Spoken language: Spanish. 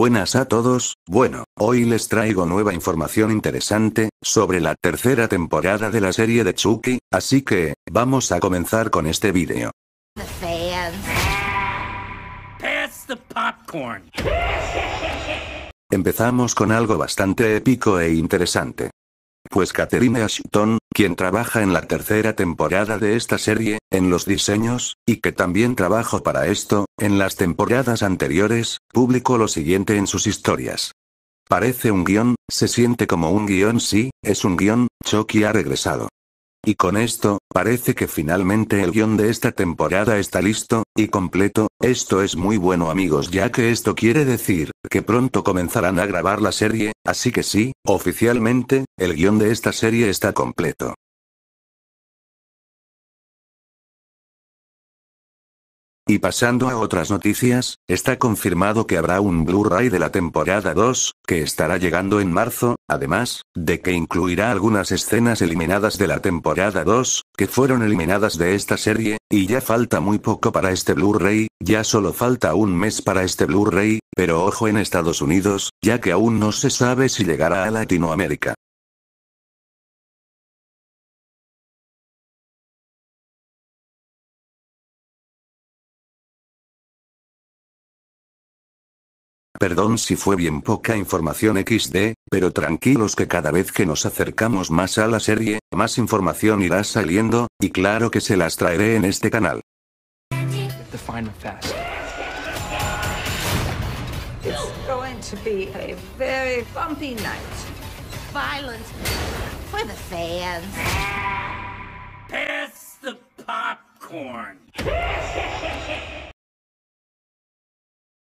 Buenas a todos, bueno, hoy les traigo nueva información interesante, sobre la tercera temporada de la serie de Chucky, así que, vamos a comenzar con este vídeo. Empezamos con algo bastante épico e interesante. Pues Katherine Ashton, quien trabaja en la tercera temporada de esta serie, en los diseños, y que también trabajó para esto, en las temporadas anteriores, publicó lo siguiente en sus historias. Parece un guión, se siente como un guión, sí, es un guión, Chucky ha regresado. Y con esto, parece que finalmente el guión de esta temporada está listo, y completo, esto es muy bueno amigos ya que esto quiere decir, que pronto comenzarán a grabar la serie, así que sí, oficialmente, el guión de esta serie está completo. Y pasando a otras noticias, está confirmado que habrá un Blu-ray de la temporada 2, que estará llegando en marzo, además, de que incluirá algunas escenas eliminadas de la temporada 2, que fueron eliminadas de esta serie, y ya falta muy poco para este Blu-ray, ya solo falta un mes para este Blu-ray, pero ojo en Estados Unidos, ya que aún no se sabe si llegará a Latinoamérica. Perdón si fue bien poca información XD, pero tranquilos que cada vez que nos acercamos más a la serie, más información irá saliendo, y claro que se las traeré en este canal.